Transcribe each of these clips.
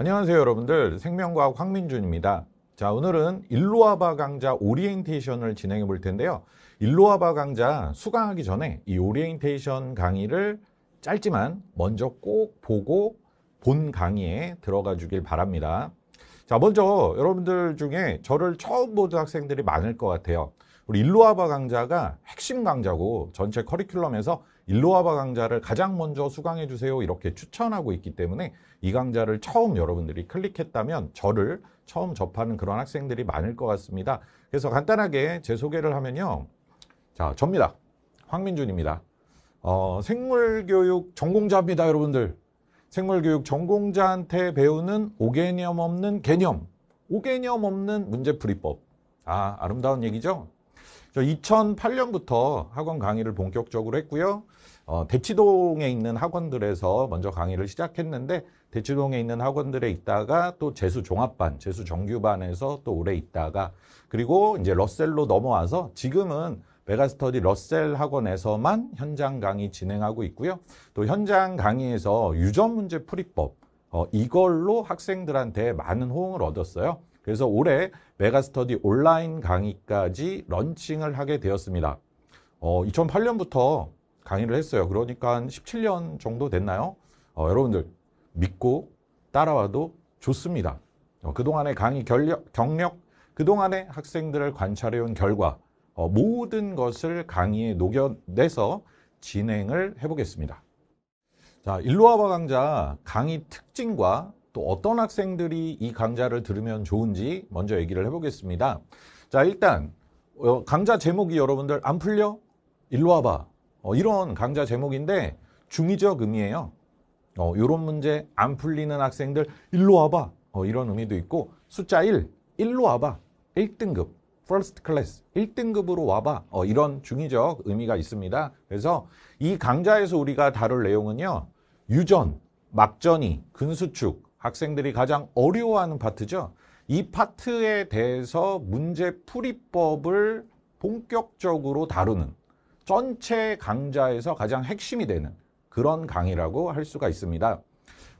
안녕하세요 여러분들 생명과학 황민준입니다 자 오늘은 일로아바 강좌 오리엔테이션을 진행해 볼 텐데요 일로아바 강좌 수강하기 전에 이 오리엔테이션 강의를 짧지만 먼저 꼭 보고 본 강의에 들어가 주길 바랍니다 자 먼저 여러분들 중에 저를 처음 보던 학생들이 많을 것 같아요 우리 일로아바 강좌가 핵심 강좌고 전체 커리큘럼에서 일로와바 강좌를 가장 먼저 수강해 주세요 이렇게 추천하고 있기 때문에 이 강좌를 처음 여러분들이 클릭했다면 저를 처음 접하는 그런 학생들이 많을 것 같습니다. 그래서 간단하게 제 소개를 하면요. 자, 접니다. 황민준입니다. 어, 생물교육 전공자입니다, 여러분들. 생물교육 전공자한테 배우는 오개념 없는 개념, 오개념 없는 문제풀이법. 아, 아름다운 얘기죠? 2008년부터 학원 강의를 본격적으로 했고요. 어, 대치동에 있는 학원들에서 먼저 강의를 시작했는데 대치동에 있는 학원들에 있다가 또 재수 종합반, 재수 정규반에서 또 오래 있다가 그리고 이제 러셀로 넘어와서 지금은 메가스터디 러셀 학원에서만 현장 강의 진행하고 있고요. 또 현장 강의에서 유전 문제 풀이법 어, 이걸로 학생들한테 많은 호응을 얻었어요. 그래서 올해 메가스터디 온라인 강의까지 런칭을 하게 되었습니다. 어, 2008년부터 강의를 했어요. 그러니까 한 17년 정도 됐나요? 어, 여러분들 믿고 따라와도 좋습니다. 어, 그동안의 강의 결력, 경력, 그동안의 학생들을 관찰해온 결과 어, 모든 것을 강의에 녹여내서 진행을 해보겠습니다. 자, 일로와바 강좌 강의 특징과 또 어떤 학생들이 이 강좌를 들으면 좋은지 먼저 얘기를 해보겠습니다. 자, 일단 어, 강좌 제목이 여러분들 안 풀려? 일로 와봐. 어, 이런 강좌 제목인데 중의적 의미예요. 어, 이런 문제 안 풀리는 학생들 일로 와봐. 어, 이런 의미도 있고 숫자 1, 일로 와봐. 1등급, first class, 1등급으로 와봐. 어, 이런 중의적 의미가 있습니다. 그래서 이 강좌에서 우리가 다룰 내용은요. 유전, 막전이, 근수축, 학생들이 가장 어려워하는 파트죠. 이 파트에 대해서 문제풀이법을 본격적으로 다루는 전체 강좌에서 가장 핵심이 되는 그런 강의라고 할 수가 있습니다.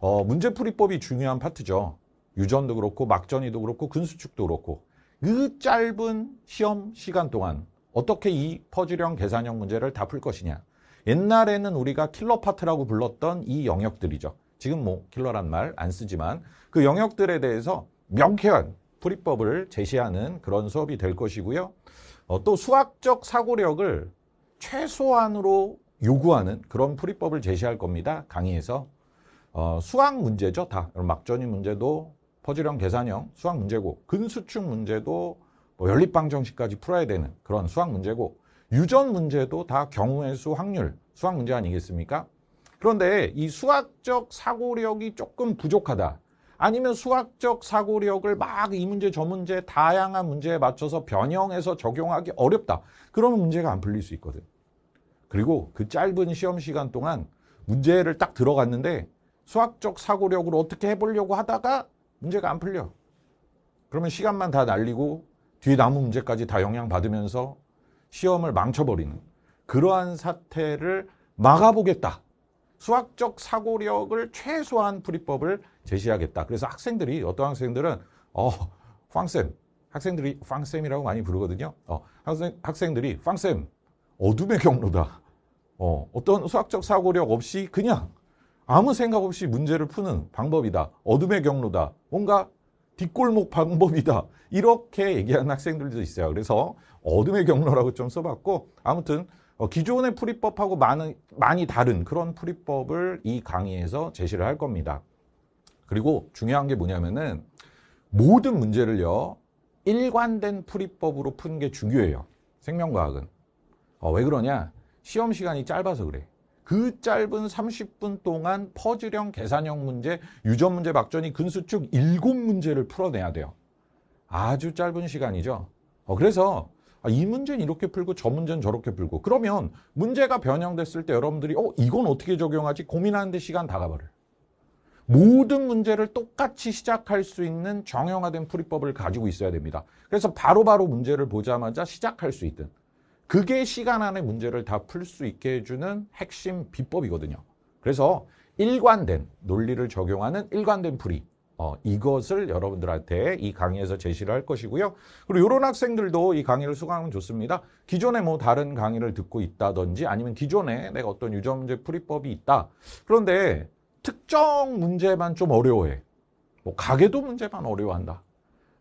어, 문제풀이법이 중요한 파트죠. 유전도 그렇고 막전이도 그렇고 근수축도 그렇고 그 짧은 시험 시간 동안 어떻게 이 퍼즐형 계산형 문제를 다 풀 것이냐. 옛날에는 우리가 킬러 파트라고 불렀던 이 영역들이죠. 지금 뭐 킬러란 말 안 쓰지만 그 영역들에 대해서 명쾌한 풀이법을 제시하는 그런 수업이 될 것이고요. 어, 또 수학적 사고력을 최소한으로 요구하는 그런 풀이법을 제시할 겁니다. 강의에서. 어, 수학 문제죠. 다. 막전이 문제도 퍼즐형 계산형 수학 문제고 근수축 문제도 뭐 연립방정식까지 풀어야 되는 그런 수학 문제고 유전 문제도 다 경우의 수 확률 수학 문제 아니겠습니까? 그런데 이 수학적 사고력이 조금 부족하다. 아니면 수학적 사고력을 막 이 문제 저 문제 다양한 문제에 맞춰서 변형해서 적용하기 어렵다. 그러면 문제가 안 풀릴 수 있거든. 그리고 그 짧은 시험 시간 동안 문제를 딱 들어갔는데 수학적 사고력으로 어떻게 해보려고 하다가 문제가 안 풀려. 그러면 시간만 다 날리고 뒤에 남은 문제까지 다 영향받으면서 시험을 망쳐버리는 그러한 사태를 막아보겠다. 수학적 사고력을 최소한 풀이법을 제시하겠다. 그래서 학생들이 어떤 학생들은 어, 황쌤 학생들이 황쌤이라고 많이 부르거든요. 어, 학생, 학생들이 황쌤 어둠의 경로다. 어, 어떤 수학적 사고력 없이 그냥 아무 생각 없이 문제를 푸는 방법이다. 어둠의 경로다. 뭔가 뒷골목 방법이다. 이렇게 얘기하는 학생들도 있어요. 그래서 어둠의 경로라고 좀 써봤고 아무튼 어, 기존의 풀이법하고 많은, 많이 다른 그런 풀이법을 이 강의에서 제시를 할 겁니다. 그리고 중요한 게 뭐냐면은 모든 문제를요, 일관된 풀이법으로 푼게 중요해요. 생명과학은. 어, 왜 그러냐? 시험 시간이 짧아서 그래. 그 짧은 30분 동안 퍼즐형 계산형 문제, 유전 문제 박전이 근수축 7문제를 풀어내야 돼요. 아주 짧은 시간이죠. 어, 그래서 아, 이 문제는 이렇게 풀고 저 문제는 저렇게 풀고 그러면 문제가 변형됐을 때 여러분들이 어 이건 어떻게 적용하지 고민하는데 시간 다 가버려요. 모든 문제를 똑같이 시작할 수 있는 정형화된 풀이법을 가지고 있어야 됩니다. 그래서 바로바로 바로 문제를 보자마자 시작할 수 있든 그게 시간 안에 문제를 다 풀 수 있게 해주는 핵심 비법이거든요. 그래서 일관된 논리를 적용하는 일관된 풀이 어, 이것을 여러분들한테 이 강의에서 제시를 할 것이고요. 그리고 이런 학생들도 이 강의를 수강하면 좋습니다. 기존에 뭐 다른 강의를 듣고 있다든지 아니면 기존에 내가 어떤 유전문제 풀이법이 있다. 그런데 특정 문제만 좀 어려워해. 뭐 가계도 문제만 어려워한다.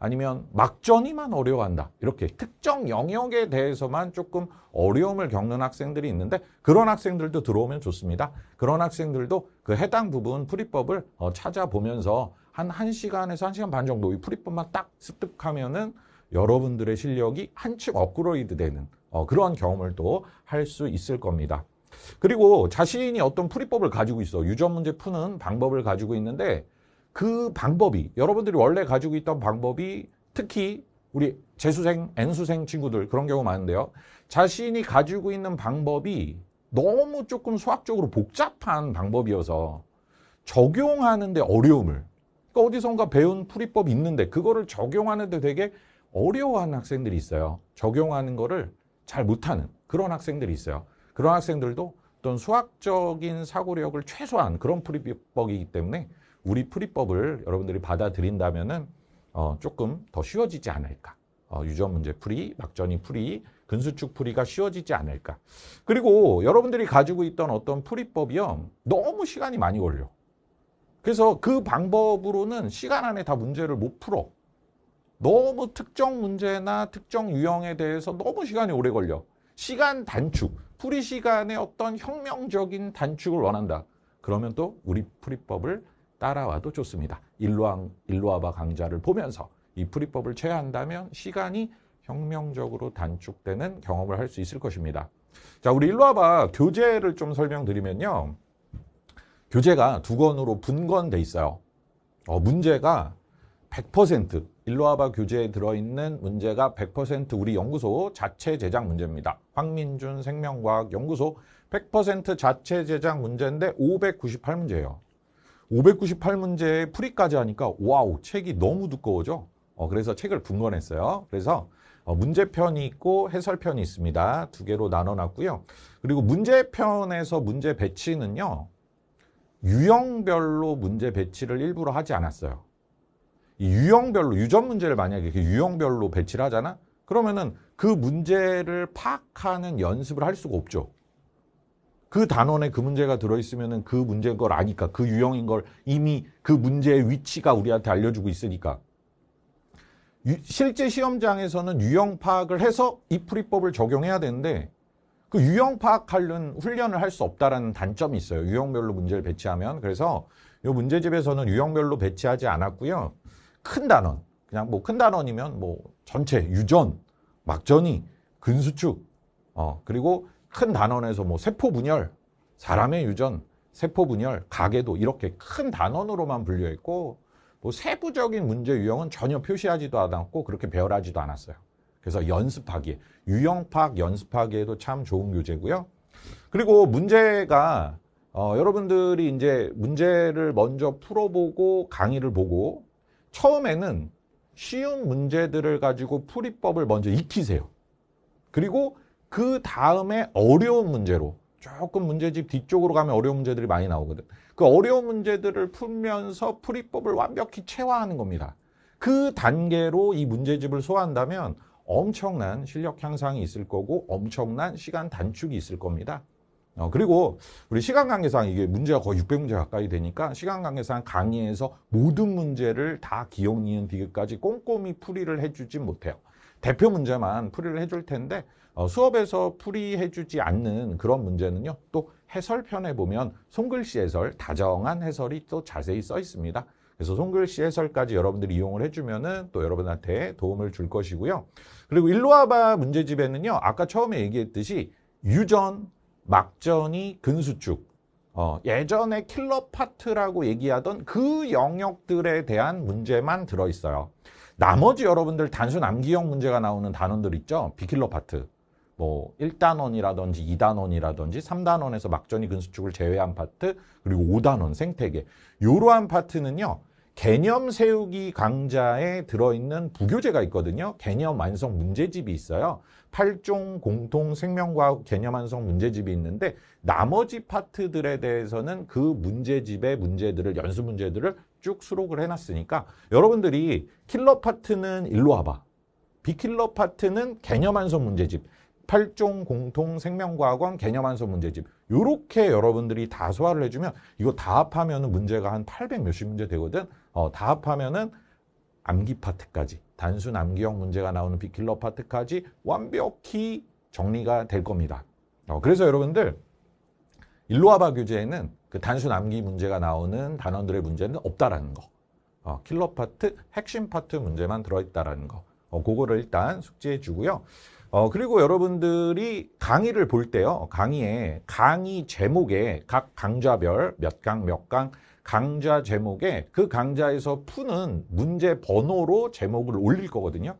아니면 막전이만 어려워한다. 이렇게 특정 영역에 대해서만 조금 어려움을 겪는 학생들이 있는데 그런 학생들도 들어오면 좋습니다. 그런 학생들도 그 해당 부분 풀이법을 어, 찾아보면서 한 1시간에서 1시간 반 정도 이 프리폼만 딱 습득하면은 여러분들의 실력이 한층 업그레이드 되는 어, 그러한 경험을 또 할 수 있을 겁니다. 그리고 자신이 어떤 풀이법을 가지고 있어 유전 문제 푸는 방법을 가지고 있는데 그 방법이 여러분들이 원래 가지고 있던 방법이 특히 우리 재수생, N수생 친구들 그런 경우 많은데요. 자신이 가지고 있는 방법이 너무 조금 수학적으로 복잡한 방법이어서 적용하는데 어려움을 그러니까 어디선가 배운 풀이법이 있는데 그거를 적용하는데 되게 어려워하는 학생들이 있어요. 적용하는 거를 잘 못하는 그런 학생들이 있어요. 그런 학생들도 어떤 수학적인 사고력을 최소한 그런 풀이법이기 때문에 우리 풀이법을 여러분들이 받아들인다면은 어, 조금 더 쉬워지지 않을까. 어, 유전 문제 풀이, 막전이 풀이, 근수축 풀이가 쉬워지지 않을까. 그리고 여러분들이 가지고 있던 어떤 풀이법이요. 너무 시간이 많이 걸려. 그래서 그 방법으로는 시간 안에 다 문제를 못 풀어. 너무 특정 문제나 특정 유형에 대해서 너무 시간이 오래 걸려. 시간 단축, 풀이 시간의 어떤 혁명적인 단축을 원한다. 그러면 또 우리 풀이법을 따라와도 좋습니다. 일로왕, 일로아바 강좌를 보면서 이 풀이법을 체한다면 시간이 혁명적으로 단축되는 경험을 할 수 있을 것입니다. 자, 우리 일로아바 교재를 좀 설명드리면요. 교재가 두 권으로 분권돼 있어요. 어, 문제가 100% 일로와바 교재에 들어있는 문제가 100% 우리 연구소 자체 제작 문제입니다. 황민준 생명과학 연구소 100% 자체 제작 문제인데 598문제예요. 598문제에 풀이까지 하니까 와우 책이 너무 두꺼워져. 어, 그래서 책을 분권했어요. 그래서 어, 문제편이 있고 해설편이 있습니다. 두 개로 나눠놨고요. 그리고 문제편에서 문제 배치는요. 유형별로 문제 배치를 일부러 하지 않았어요. 이 유형별로 유전 문제를 만약에 유형별로 배치를 하잖아. 그러면은 그 문제를 파악하는 연습을 할 수가 없죠. 그 단원에 그 문제가 들어있으면그 문제인 걸 아니까 그 유형인 걸 이미 그 문제의 위치가 우리한테 알려주고 있으니까 유, 실제 시험장에서는 유형 파악을 해서 이 풀이법을 적용해야 되는데 그 유형 파악하는 훈련을 할 수 없다라는 단점이 있어요. 유형별로 문제를 배치하면. 그래서 이 문제집에서는 유형별로 배치하지 않았고요. 큰 단원, 그냥 뭐 큰 단원이면 뭐 전체, 유전, 막전이, 근수축, 어, 그리고 큰 단원에서 뭐 세포 분열, 사람의 유전, 세포 분열, 가계도 이렇게 큰 단원으로만 분류했고 뭐 세부적인 문제 유형은 전혀 표시하지도 않았고 그렇게 배열하지도 않았어요. 그래서 연습하기 유형파악 연습하기에도 참 좋은 교재고요. 그리고 문제가 어, 여러분들이 이제 문제를 먼저 풀어보고 강의를 보고 처음에는 쉬운 문제들을 가지고 풀이법을 먼저 익히세요. 그리고 그 다음에 어려운 문제로 조금 문제집 뒤쪽으로 가면 어려운 문제들이 많이 나오거든. 그 어려운 문제들을 풀면서 풀이법을 완벽히 체화하는 겁니다. 그 단계로 이 문제집을 소화한다면 엄청난 실력 향상이 있을 거고 엄청난 시간 단축이 있을 겁니다. 어, 그리고 우리 시간 관계상 이게 문제가 거의 600문제 가까이 되니까 시간 관계상 강의에서 모든 문제를 다 기억, 니은, 비까지 꼼꼼히 풀이를 해주진 못해요. 대표 문제만 풀이를 해줄 텐데 어, 수업에서 풀이해주지 않는 그런 문제는요. 또 해설편에 보면 손글씨 해설, 다정한 해설이 또 자세히 써 있습니다. 그래서 손글씨 해설까지 여러분들이 이용을 해주면은 또 여러분한테 도움을 줄 것이고요. 그리고 일로와바 문제집에는요, 아까 처음에 얘기했듯이 유전, 막전이 근수축, 어, 예전에 킬러 파트라고 얘기하던 그 영역들에 대한 문제만 들어있어요. 나머지 여러분들 단순 암기형 문제가 나오는 단원들 있죠? 비킬러 파트. 뭐 1단원이라든지 2단원이라든지 3단원에서 막전이 근수축을 제외한 파트 그리고 5단원 생태계 이러한 파트는요 개념 세우기 강좌에 들어있는 부교재가 있거든요. 개념 완성 문제집이 있어요. 8종 공통 생명과학 개념 완성 문제집이 있는데 나머지 파트들에 대해서는 그 문제집의 문제들을 연수 문제들을 쭉 수록을 해놨으니까 여러분들이 킬러 파트는 일로 와봐. 비킬러 파트는 개념 완성 문제집. 8종 공통 생명과학원 개념한서 문제집 이렇게 여러분들이 다 소화를 해주면 이거 다 합하면 문제가 한 800 몇십 문제 되거든 어, 다 합하면은 암기 파트까지 단순 암기형 문제가 나오는 비킬러 파트까지 완벽히 정리가 될 겁니다 어, 그래서 여러분들 일로아바 교재에는 그 단순 암기 문제가 나오는 단원들의 문제는 없다라는 거 어, 킬러 파트 핵심 파트 문제만 들어있다라는 거 어, 그거를 일단 숙지해 주고요 어, 그리고 여러분들이 강의를 볼 때요. 강의에 강의 제목에 각 강좌별 몇 강 몇 강 강좌 제목에 그 강좌에서 푸는 문제 번호로 제목을 올릴 거거든요.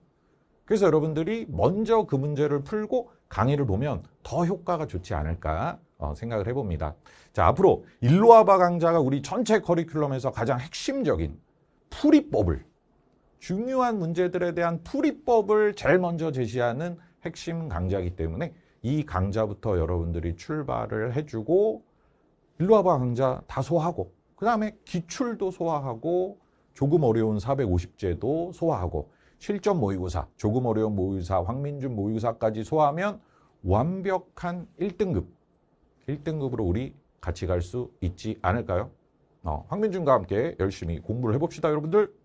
그래서 여러분들이 먼저 그 문제를 풀고 강의를 보면 더 효과가 좋지 않을까 어, 생각을 해봅니다. 자, 앞으로 일로아바 강좌가 우리 전체 커리큘럼에서 가장 핵심적인 풀이법을 중요한 문제들에 대한 풀이법을 제일 먼저 제시하는 핵심 강자이기 때문에 이 강자부터 여러분들이 출발을 해주고 일로 와봐 강자 다 소화하고 그 다음에 기출도 소화하고 조금 어려운 450제도 소화하고 실전 모의고사 조금 어려운 모의고사 황민준 모의고사까지 소화하면 완벽한 1등급 1등급으로 우리 같이 갈 수 있지 않을까요? 어, 황민준과 함께 열심히 공부를 해봅시다 여러분들